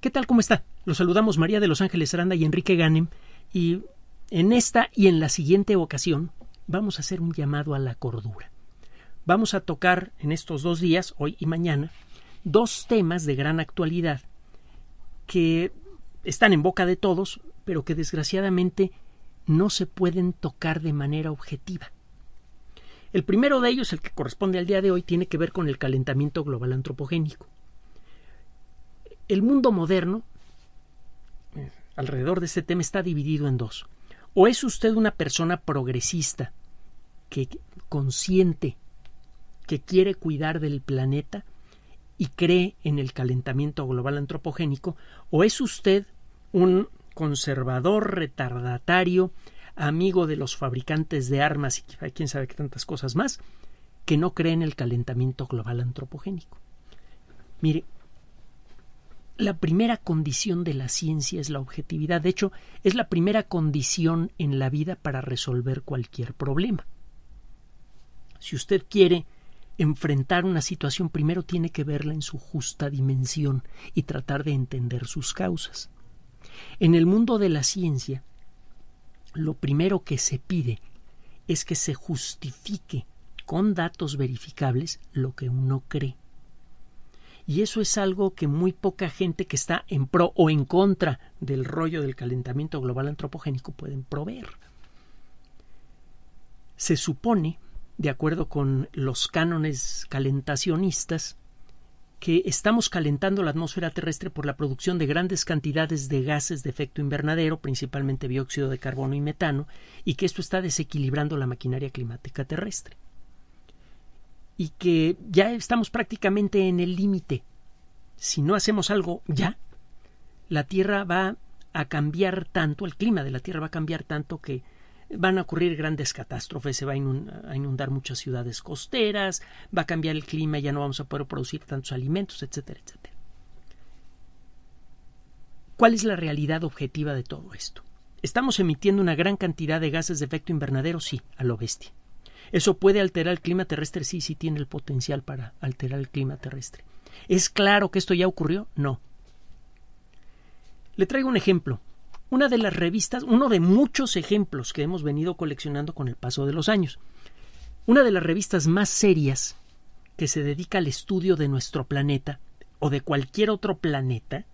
¿Qué tal? ¿Cómo está? Los saludamos María de Los Ángeles Aranda y Enrique Ganem y en esta y en la siguiente ocasión vamos a hacer un llamado a la cordura. Vamos a tocar en estos dos días, hoy y mañana, dos temas de gran actualidad que están en boca de todos, pero que desgraciadamente no se pueden tocar de manera objetiva. El primero de ellos, el que corresponde al día de hoy, tiene que ver con el calentamiento global antropogénico el mundo moderno eh, alrededor de este tema está dividido en dos. O es usted una persona progresista, que consciente, que quiere cuidar del planeta y cree en el calentamiento global antropogénico, o es usted un conservador retardatario, amigo de los fabricantes de armas y quién sabe qué tantas cosas más, que no cree en el calentamiento global antropogénico. Mire, la primera condición de la ciencia es la objetividad. De hecho, es la primera condición en la vida para resolver cualquier problema. Si usted quiere enfrentar una situación, primero tiene que verla en su justa dimensión y tratar de entender sus causas. En el mundo de la ciencia, lo primero que se pide es que se justifique con datos verificables lo que uno cree. Y eso es algo que muy poca gente que está en pro o en contra del rollo del calentamiento global antropogénico pueden proveer. Se supone, de acuerdo con los cánones calentacionistas, que estamos calentando la atmósfera terrestre por la producción de grandes cantidades de gases de efecto invernadero, principalmente dióxido de carbono y metano, y que esto está desequilibrando la maquinaria climática terrestre y que ya estamos prácticamente en el límite. Si no hacemos algo ya, la Tierra va a cambiar tanto, el clima de la Tierra va a cambiar tanto que van a ocurrir grandes catástrofes, se va a, inundar muchas ciudades costeras, va a cambiar el clima, ya no vamos a poder producir tantos alimentos, etcétera, etcétera. ¿Cuál es la realidad objetiva de todo esto? ¿Estamos emitiendo una gran cantidad de gases de efecto invernadero? Sí, a lo bestia. Eso puede alterar el clima terrestre, sí, sí tiene el potencial para alterar el clima terrestre. ¿Es claro que esto ya ocurrió? No. Le traigo un ejemplo. Una de las revistas, uno de muchos ejemplos que hemos venido coleccionando con el paso de los años. Una de las revistas más serias que se dedica al estudio de nuestro planeta o de cualquier otro planeta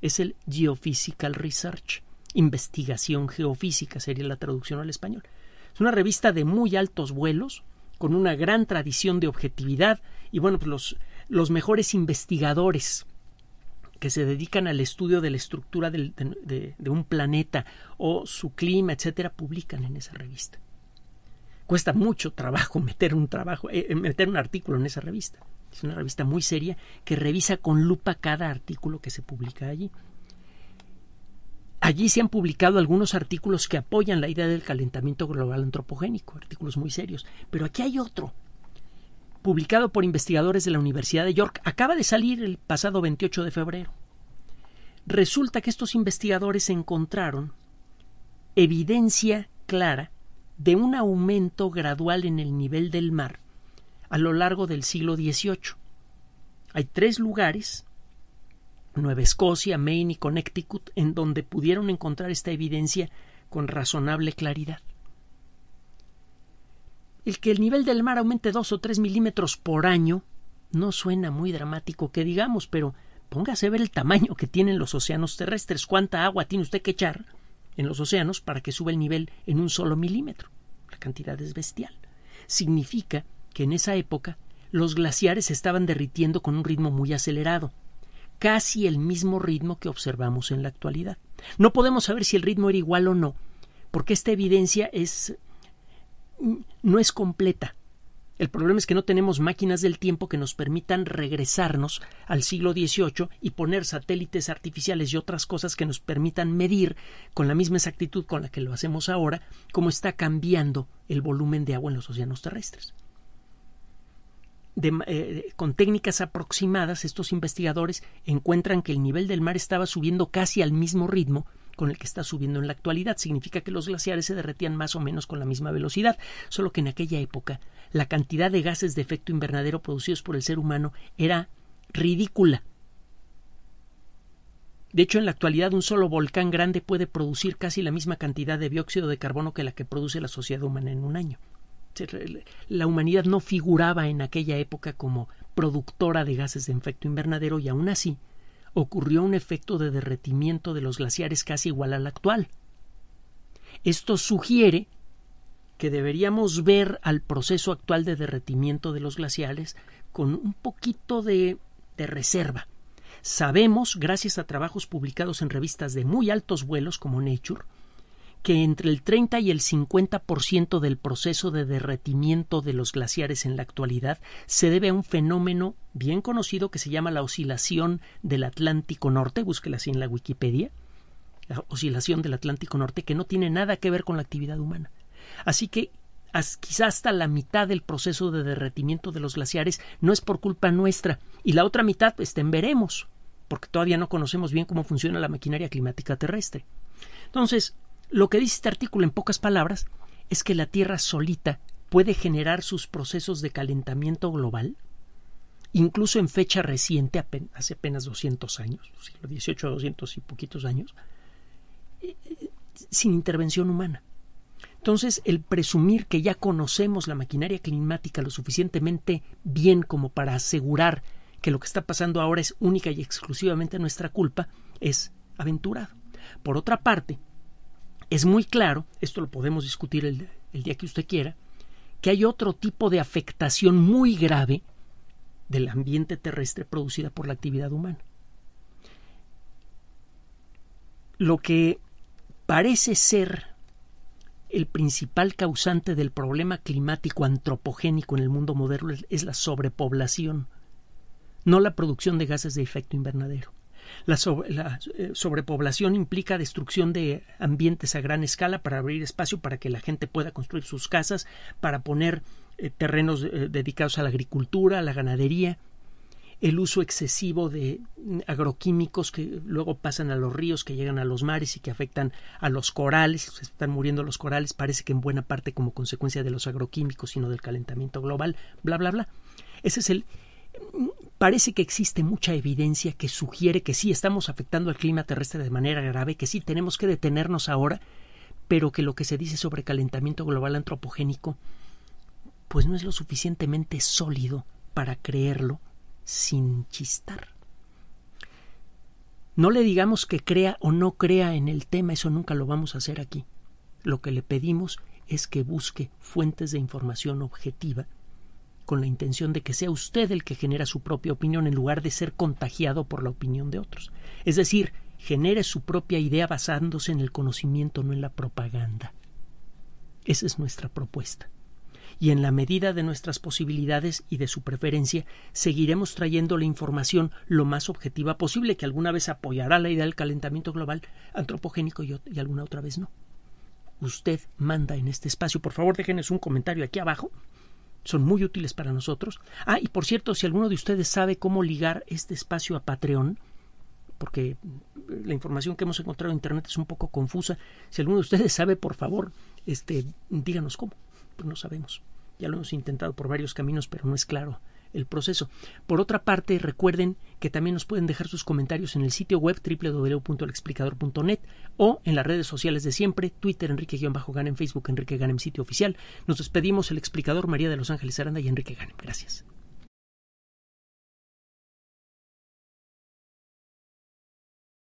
es el Geophysical Research, investigación geofísica sería la traducción al español. Es una revista de muy altos vuelos, con una gran tradición de objetividad y bueno, pues, los, mejores investigadores que se dedican al estudio de la estructura de, un planeta o su clima, etcétera, publican en esa revista. Cuesta mucho trabajo meter un trabajo, eh, eh, meter un artículo en esa revista. Es una revista muy seria que revisa con lupa cada artículo que se publica allí. Allí se han publicado algunos artículos que apoyan la idea del calentamiento global antropogénico, artículos muy serios. Pero aquí hay otro, publicado por investigadores de la Universidad de York. Acaba de salir el pasado 28 de febrero. Resulta que estos investigadores encontraron evidencia clara de un aumento gradual en el nivel del mar a lo largo del siglo XVIII. Hay tres lugares Nueva Escocia, Maine y Connecticut, en donde pudieron encontrar esta evidencia con razonable claridad. El que el nivel del mar aumente dos o tres milímetros por año no suena muy dramático que digamos, pero póngase a ver el tamaño que tienen los océanos terrestres, cuánta agua tiene usted que echar en los océanos para que suba el nivel en un solo milímetro. La cantidad es bestial. Significa que en esa época los glaciares estaban derritiendo con un ritmo muy acelerado casi el mismo ritmo que observamos en la actualidad. No podemos saber si el ritmo era igual o no, porque esta evidencia es mm, no es completa. El problema es que no tenemos máquinas del tiempo que nos permitan regresarnos al siglo XVIII y poner satélites artificiales y otras cosas que nos permitan medir con la misma exactitud con la que lo hacemos ahora cómo está cambiando el volumen de agua en los océanos terrestres. Eh, eh, con técnicas aproximadas, estos investigadores encuentran que el nivel del mar estaba subiendo casi al mismo ritmo con el que está subiendo en la actualidad. Significa que los glaciares se derretían más o menos con la misma velocidad, solo que en aquella época la cantidad de gases de efecto invernadero producidos por el ser humano era ridícula. De hecho, en la actualidad un solo volcán grande puede producir casi la misma cantidad de dióxido de carbono que la que produce la sociedad humana en un año. La humanidad no figuraba en aquella época como productora de gases de efecto invernadero y aún así ocurrió un efecto de derretimiento de los glaciares casi igual al actual. Esto sugiere que deberíamos ver al proceso actual de derretimiento de los glaciares con un poquito de, de reserva. Sabemos, gracias a trabajos publicados en revistas de muy altos vuelos como Nature, que entre el 30 y el 50% del proceso de derretimiento de los glaciares en la actualidad se debe a un fenómeno bien conocido que se llama la oscilación del Atlántico Norte, búsquela así en la Wikipedia, la oscilación del Atlántico Norte que no tiene nada que ver con la actividad humana. Así que quizás hasta la mitad del proceso de derretimiento de los glaciares no es por culpa nuestra y la otra mitad pues, veremos, porque todavía no conocemos bien cómo funciona la maquinaria climática terrestre. Entonces, lo que dice este artículo en pocas palabras es que la Tierra solita puede generar sus procesos de calentamiento global, incluso en fecha reciente, hace apenas 200 años, siglo XVIII, 200 y poquitos años, eh, eh, sin intervención humana. Entonces, el presumir que ya conocemos la maquinaria climática lo suficientemente bien como para asegurar que lo que está pasando ahora es única y exclusivamente nuestra culpa es aventurado. Por otra parte, es muy claro, esto lo podemos discutir el, el día que usted quiera, que hay otro tipo de afectación muy grave del ambiente terrestre producida por la actividad humana. Lo que parece ser el principal causante del problema climático antropogénico en el mundo moderno es la sobrepoblación, no la producción de gases de efecto invernadero. La, eh, sobrepoblación implica destrucción de ambientes a gran escala para abrir espacio para que la gente pueda construir sus casas, para poner eh, terrenos eh, dedicados a la agricultura, a la ganadería, el uso excesivo de mm, agroquímicos que luego pasan a los ríos, que llegan a los mares y que afectan a los corales, se están muriendo los corales, parece que en buena parte como consecuencia de los agroquímicos, sino del calentamiento global, bla, bla, bla. Ese es el, mm, parece que existe mucha evidencia que sugiere que sí estamos afectando al clima terrestre de manera grave, que sí tenemos que detenernos ahora, pero que lo que se dice sobre calentamiento global antropogénico pues no es lo suficientemente sólido para creerlo sin chistar. No le digamos que crea o no crea en el tema, eso nunca lo vamos a hacer aquí. Lo que le pedimos es que busque fuentes de información objetiva con la intención de que sea usted el que genera su propia opinión en lugar de ser contagiado por la opinión de otros. Es decir, genere su propia idea basándose en el conocimiento, no en la propaganda. Esa es nuestra propuesta. Y en la medida de nuestras posibilidades y de su preferencia, seguiremos trayendo la información lo más objetiva posible, que alguna vez apoyará la idea del calentamiento global antropogénico y, alguna otra vez no. Usted manda en este espacio. Por favor, déjenos un comentario aquí abajo son muy útiles para nosotros. Ah, y por cierto, si alguno de ustedes sabe cómo ligar este espacio a Patreon, porque eh, la información que hemos encontrado en internet es un poco confusa, si alguno de ustedes sabe, por favor, este, díganos cómo, pues no sabemos. Ya lo hemos intentado por varios caminos, pero no es claro el proceso. Por otra parte, recuerden que también nos pueden dejar sus comentarios en el sitio web www.alexplicador.net o en las redes sociales de siempre, Twitter Enrique-Ganem, Facebook Enrique Ganem, sitio oficial. Nos despedimos el explicador María de Los Ángeles Aranda y Enrique Ganem. Gracias.